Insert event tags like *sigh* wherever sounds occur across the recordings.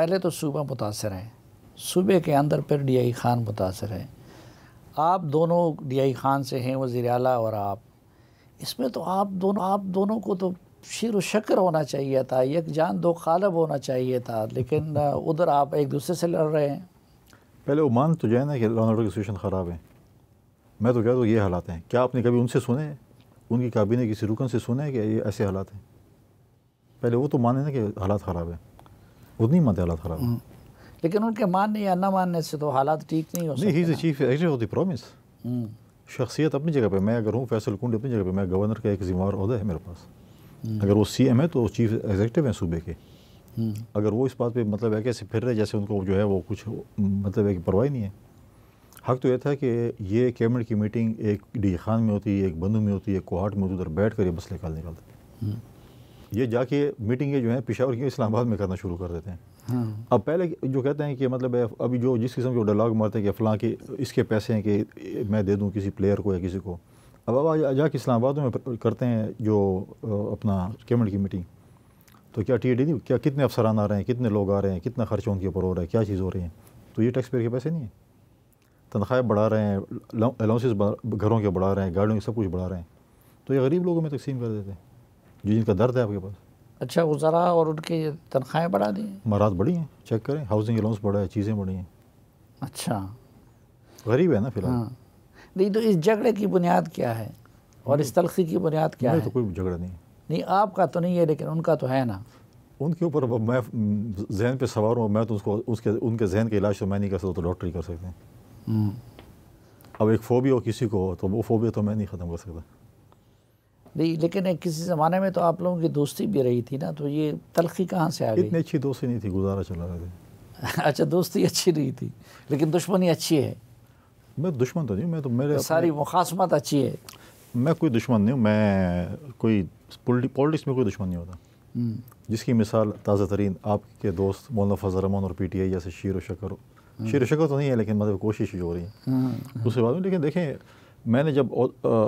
पहले तो सूबा मुतासर है सूबे के अंदर फिर डी आई ख़ान मुतासर हैं आप दोनों डी आई ख़ान से हैं वज़ी अला और आप इसमें तो आप दोनों आप दोनों को तो व शक्र होना चाहिए था एक जान दो खालब होना चाहिए था लेकिन उधर आप एक दूसरे से लड़ रहे हैं पहले वो मान तो जाए ना कि लॉ ऑर्डर की सिचुएशन ख़राब है मैं तो कहता हूँ ये हालात हैं क्या आपने कभी उनसे सुने उनकी काबिने किसी रुकन से सुने कि ये ऐसे हालात हैं पहले वो तो माने ना कि हालात ख़राब हैं उतनी मत हालात ख़राब लेकिन उनके मानने या ना मानने से तो हालात ठीक नहीं हो हम्म। शख्सियत अपनी जगह पे मैं अगर हूँ फैसल कुंड अपनी जगह पे मैं गवर्नर का एक जिम्मेवार अहदा है मेरे पास हम्म। अगर वो सी एम है तो चीफ एग्जीक्यूटिव है सूबे के हम्म। अगर वो इस बात पे मतलब है कैसे ऐसे फिर रहे जैसे उनको जो है वो कुछ मतलब है कि परवाही नहीं है हक तो यह था कि ये कैबिनेट की मीटिंग एक डी खान में होती एक बंधु में होती एक कोहाट में होती उधर बैठ कर ये मसले का निकालते ये जाके मीटिंगें जो हैं पिशावर की इस्लामाबाद में करना शुरू कर देते हैं हाँ। अब पहले जो कहते हैं कि मतलब अभी जो जिस किस्म के डायलॉग मारते हैं कि फलां के इसके पैसे हैं कि मैं दे दूँ किसी प्लेयर को या किसी को अब अब जाके इस्लामाबाद में करते हैं जो अपना कैबिनेट की मीटिंग तो क्या टी डी क्या कितने अफसरान आ रहे हैं कितने लोग आ रहे हैं कितना खर्चा उनके ऊपर हो रहा है क्या चीज़ हो रही है तो ये टैक्स पेयर के पैसे नहीं है तनख्वाहें बढ़ा रहे हैं अलाउंसेस घरों के बढ़ा रहे हैं गाड़ियों के सब कुछ बढ़ा रहे हैं तो ये गरीब लोगों में तकसीम कर देते हैं जी जिनका दर्द है आपके पास अच्छा उजरा और उनकी तनख्वाहें बढ़ा दी महाराज बढ़ी हैं चेक करें हाउसिंग अलाउंस बढ़ा है चीज़ें बढ़ी हैं अच्छा गरीब है ना फिलहाल हाँ। नहीं तो इस झगड़े की बुनियाद क्या है और इस तलखी की बुनियाद क्या है तो कोई झगड़ा नहीं नहीं आपका तो नहीं है लेकिन उनका तो है ना उनके ऊपर मैं जहन पे सवार हूँ मैं तो उसको उसके उनके जहन के इलाज तो मैं नहीं कर सकता तो डॉक्टर ही कर सकते हैं हम्म। अब एक फोबिया हो किसी को तो वो फोबिया तो मैं नहीं ख़त्म कर सकता लेकिन किसी ज़माने में तो आप लोगों की दोस्ती भी रही थी ना तो ये तलखी कहाँ से आ गई इतनी अच्छी दोस्ती नहीं थी गुजारा चला रहे थे *laughs* अच्छा दोस्ती अच्छी नहीं थी लेकिन दुश्मनी अच्छी है मैं दुश्मन तो नहीं मैं तो मेरे तो सारी मुखासमत अच्छी है मैं कोई दुश्मन नहीं हूँ मैं कोई पॉलिटिक्स में कोई दुश्मन नहीं होता हम्म। जिसकी मिसाल ताज़ा तरीन आपके दोस्त मौलाना फजल रमन और पी टी आई जैसे शीर व शकर हम्म। शीर व शकर तो नहीं है लेकिन मतलब कोशिश ही हो रही है हम्म। उसके बाद में लेकिन देखें मैंने जब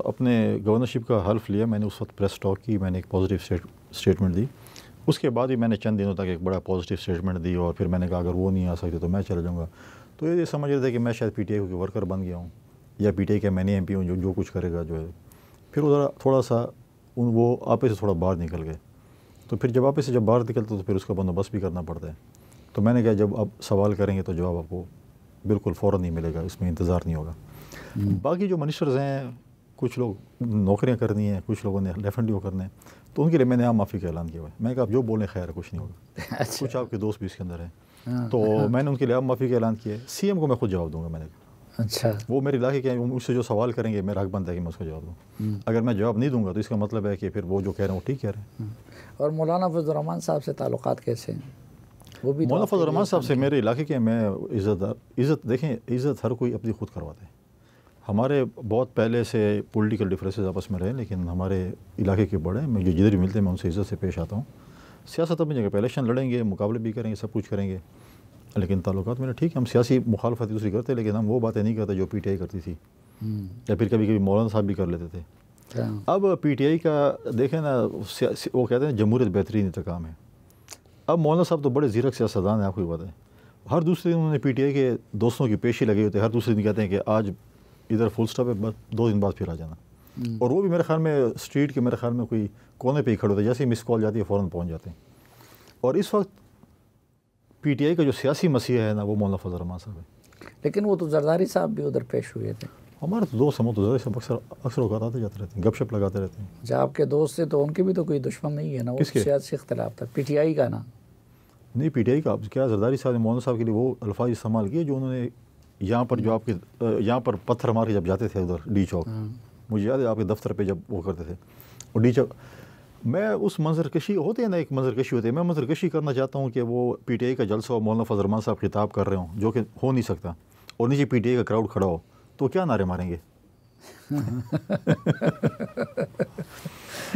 अपने गवर्नरशिप का हल्फ लिया मैंने उस वक्त प्रेस टॉक की मैंने एक पॉजिटिव स्टेटमेंट दी उसके बाद ही मैंने चंद दिनों तक एक बड़ा पॉजिटिव स्टेटमेंट दी और फिर मैंने कहा अगर वो नहीं आ सकते तो मैं चला जाऊँगा तो ये समझ रहे थे कि मैं शायद पी टी आई के वर्कर बन गया हूँ या पी टी आई का मैंने एम पी हूँ जो जो कुछ करेगा जो है फिर उधर थोड़ा सा उन वो आपे से थोड़ा बाहर निकल गए तो फिर जब आपे से जब बाहर निकलते तो फिर उसका बंदोबस्त भी करना पड़ता है तो मैंने कहा जब आप सवाल करेंगे तो जवाब आपको बिल्कुल फ़ौर नहीं मिलेगा इसमें इंतज़ार नहीं होगा बाकी जो मनीषर्स हैं कुछ लोग नौकरियां करनी हैं कुछ लोगों ने लेफ्ट करने हैं तो उनके लिए मैंने यहाँ माफ़ी का ऐलान किया हुआ है मैं कहा आप जो बोलें खैर कुछ नहीं होगा *laughs* अच्छा। कुछ आपके दोस्त भी इसके अंदर हैं हाँ। तो हाँ। मैंने उनके लिए आप माफ़ी का ऐलान किया है सी को मैं खुद जवाब दूंगा मैंने अच्छा वो मेरे इलाके के उससे जो सवाल करेंगे मेरा हक बनता है कि मैं उसका जवाब दूँ हम्म। अगर मैं जवाब नहीं दूंगा तो इसका मतलब है कि फिर वो जो कह रहे हैं वो ठीक कह रहे हैं हम्म। और मौलाना फजलरहमान साहब से ताल्लुक कैसे हैं वो भी मौलाना फजलरहमान साहब से मेरे इलाके के मैं इज्जत इज़्ज़त देखें इज़्ज़त हर कोई अपनी खुद करवाते हैं हमारे बहुत पहले से पॉलिटिकल डिफरेंसेस आपस में रहे लेकिन हमारे इलाके के बड़े मैं जो जिधर भी मिलते हैं मैं उनसे इज्जत से पेश आता हूँ सियासत अपनी जगह पर इलेक्शन लड़ेंगे मुकाबले भी करेंगे सब कुछ करेंगे लेकिन ताल्लुक मेरे ठीक है हम सियासी मुखालफत दूसरी करते लेकिन हम वो बातें नहीं करते जो पी टी आई करती थी हम्म। या फिर कभी कभी मौलाना साहब भी कर लेते थे हाँ। अब पी टी आई का देखें ना वो कहते हैं जमहूरियत बेहतरीन इंतकाम है अब मौलाना साहब तो बड़े जीरक सियासतदान हैं आपको बात है हर दूसरे दिन उन्होंने पी टी आई के दोस्तों की पेशी लगी होती है हर दूसरे दिन कहते हैं कि आज इधर फुल स्टॉप है बस दो दिन बाद फिर आ जाना और वो भी मेरे ख्याल में स्ट्रीट के मेरे ख्याल में कोई कोने पे ही खड़े होते जैसे ही मिस कॉल जाती है फ़ौर पहुँच जाते हैं और इस वक्त पीटीआई का जो सियासी मसीहा है ना वो मौलाना फजल रमान साहब है लेकिन वो तो जरदारी साहब भी उधर पेश हुए थे हमारे तो दोस्त हम तो साहब अक्सर अक्सर औकात आते जाते रहते हैं गपशप लगाते रहते हैं जब अच्छा, आपके दोस्त थे तो उनके भी तो कोई दुश्मन नहीं है ना वो सियासी इख्तलाफ था पीटीआई का ना नहीं आई का क्या जरदारी साहब ने मौलाना साहब के लिए वो अल्फाज इस्तेमाल किए जो उन्होंने यहाँ पर जो हम्म। आपके यहाँ पर पत्थर मार के जब जाते थे उधर डी चौक हाँ। मुझे याद है आपके दफ्तर पे जब वो करते थे और डी चौक मैं उस मंजरकशी होते हैं ना एक मंजरकशी होते हैं मैं मंजरकशी करना चाहता हूँ कि वो पी टी आई का जलसा हो मौलाना फजरमान साहब खिताब कर रहे हो जो कि हो नहीं सकता और नीचे पी टी आई का क्राउड खड़ा हो तो क्या नारे मारेंगे *laughs*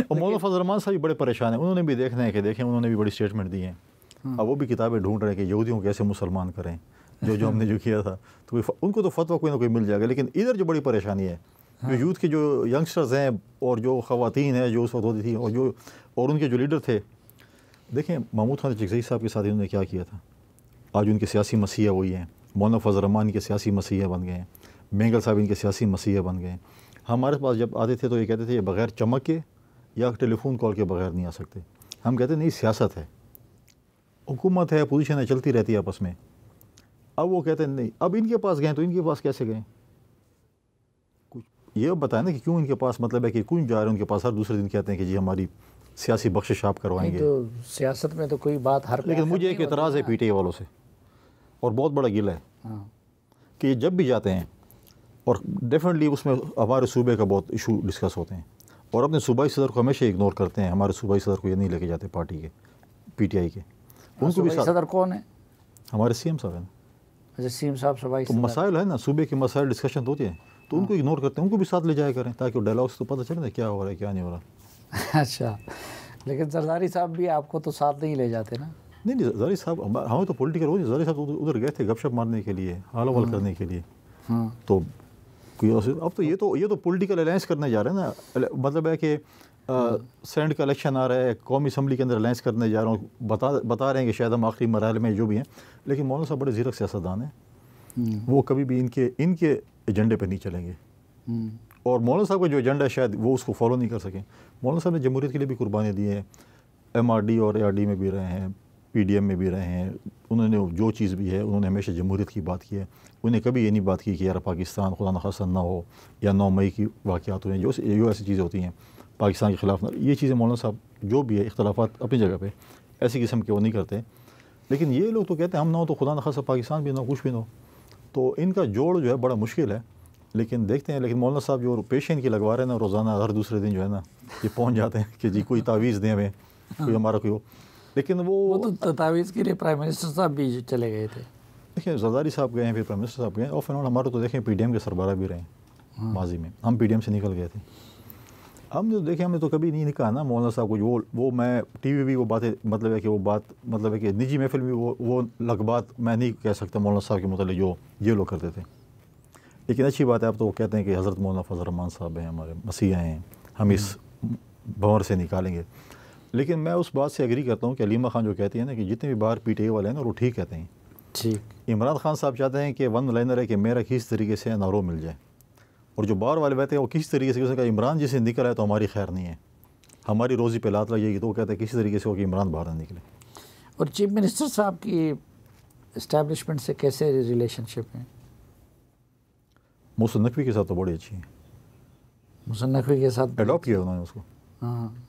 और मौलाना फजलरमान साहब भी बड़े परेशान हैं उन्होंने भी देखना है कि देखें उन्होंने भी बड़ी स्टेटमेंट दी हैं हाँ। अब वो भी किताबें ढूंढ रहे हैं कि यहूदियों कैसे मुसलमान करें जो जो हमने जो किया था तो उनको तो फतवा कोई ना कोई मिल जाएगा लेकिन इधर जो बड़ी परेशानी है जो हाँ। यूथ के जो यंगस्टर्स हैं और जो खातन हैं जो उस वक्त होती थी और जो और उनके जो लीडर थे देखें महमूद खान चिकसई साहब के साथ इन्होंने क्या किया था आज उनके सियासी मसीह वही हैं मौलाना फजल रमान के सियासी मसीह बन गए हैं मेंगल साहब इनके सियासी मसीह बन गए हैं हमारे पास जब आते थे तो ये कहते थे ये बग़ैर चमक के या टेलीफोन कॉल के बगैर नहीं आ सकते हम कहते नहीं सियासत है हुकूमत है पोजिशन है चलती रहती है आपस में अब वो कहते हैं नहीं अब इनके पास गए तो इनके पास कैसे गए कुछ ये बताए ना कि क्यों इनके पास मतलब है कि क्यों जा रहे हैं उनके पास हर दूसरे दिन कहते हैं कि जी हमारी सियासी बख्शिश आप करवाएंगे तो सियासत में तो कोई बात हर लेकिन मुझे एक एतराज़ है पीटीए वालों से और बहुत बड़ा गिला है कि हाँ। कि जब भी जाते हैं और डेफिनेटली उसमें हमारे सूबे का बहुत इशू डिस्कस होते हैं और अपने सूबाई सदर को हमेशा इग्नोर करते हैं हमारे सूबाई सदर को ये नहीं लेके जाते पार्टी के पीटीआई के हाँ, उनको भी सदर कौन है हमारे सीएम साहब हैं वसीम साहब सवाई तो मसाइल है ना सूबे के मसाइल डिस्कशन तो होती है तो उनको इग्नोर हाँ। करते हैं उनको भी साथ ले जाया करें ताकि डायलॉग्स तो पता चले क्या हो रहा है क्या नहीं हो रहा *laughs* अच्छा लेकिन सरदारी साहब भी आपको तो साथ नहीं ले जाते ना नहीं नहीं जारी साहब हमें हाँ, तो पॉलिटिकल हो जारी साहब तो उधर गए थे गपशप मारने के लिए हाल हवाल हाँ। करने के लिए तो कोई अब तो ये तो ये तो पॉलिटिकल अलायंस करने जा रहे हैं ना मतलब है कि सेंट का इलेक्शन आ रहा है कौमी असम्बली के अंदर अलाइंस करने जा रहा हूँ बता बता रहे हैं कि शायद हम आखिरी मरहल में जो भी हैं लेकिन मौलाना साहब बड़े ज़ीरक सियासतदान हैं हम्म। वो कभी भी इनके इनके एजेंडे पर नहीं चलेंगे हम्म। और मौलाना साहब का जो एजेंडा है शायद वो उसको फॉलो नहीं कर सकें मौलाना साहब ने जमहूरीत के लिए भी कुर्बानियाँ दी हैं एम आर डी और ए आर डी में भी रहे हैं पी डी एम में भी रहे हैं उन्होंने जो चीज़ भी है उन्होंने हमेशा जमहूरीत की बात की है उन्हें कभी ये नहीं बात की कि यार पाकिस्तान खुदा न खासा ना हो या नौ मई की वाक़ात हुए जो ऐसी चीज़ें होती हैं पाकिस्तान के खिलाफ ये चीज़ें मौलाना साहब जो भी है इख्लाफा अपनी जगह पर ऐसी किस्म के वो नहीं करते लेकिन ये लोग तो कहते हैं हम ना हो तो खुदा न खासा पाकिस्तान भी ना हो कुछ भी ना हो तो इनका जोड़ जो है बड़ा मुश्किल है लेकिन देखते हैं लेकिन मौलाना साहब जो पेशे इनकी लगवा रहे हैं ना रोज़ाना हर दूसरे दिन जो है ना ये पहुँच जाते हैं कि जी कोई तावीज़ दें हमें कोई हाँ। हमारा कोई हो लेकिन वो, वो तो तावीज़ के लिए प्राइम मिनिस्टर साहब भी चले गए थे देखिए जरदारी साहब गए हैं फिर प्राइम मिनिस्टर साहब गए और फिर हमारे तो देखें पी के सरबरा भी रहे हैं हाँ। माजी में हम पी से निकल गए थे हम जो देखे हमने तो कभी नहीं कहा ना मौलाना साहब को वो वो मैं टीवी भी वो बातें मतलब है कि वो बात मतलब है कि निजी महफिल भी वो वो बात मैं नहीं कह सकता मौलाना साहब के मतलब जो ये लोग करते थे लेकिन अच्छी बात है आप तो वो कहते हैं कि हज़रत मौलाना फजल रमान साहब हैं हमारे मसीह हैं हम इस भंवर से निकालेंगे लेकिन मैं उस बात से एग्री करता हूँ कि अलीमा खान जो कहती है ना कि जितने भी बाहर पीटीए वाले हैं ना वो ठीक कहते हैं ठीक इमरान खान साहब चाहते हैं कि वन लाइनर है कि मेरा किस तरीके से नारो मिल जाए और जो बाहर वाले बैठे हैं वो किसी तरीके से उसने कहा इमरान जैसे निकल है तो हमारी खैर नहीं है हमारी रोज़ी पे लात लगेगी तो वो कहते हैं किसी तरीके से वो कि इमरान बाहर ना निकले और चीफ मिनिस्टर साहब की इस्टेबलिशमेंट से कैसे रिलेशनशिप हैं मोहसन नकवी के साथ तो बड़ी अच्छी है मोहसन नकवी के साथ एडॉप्ट किया उन्होंने उसको हाँ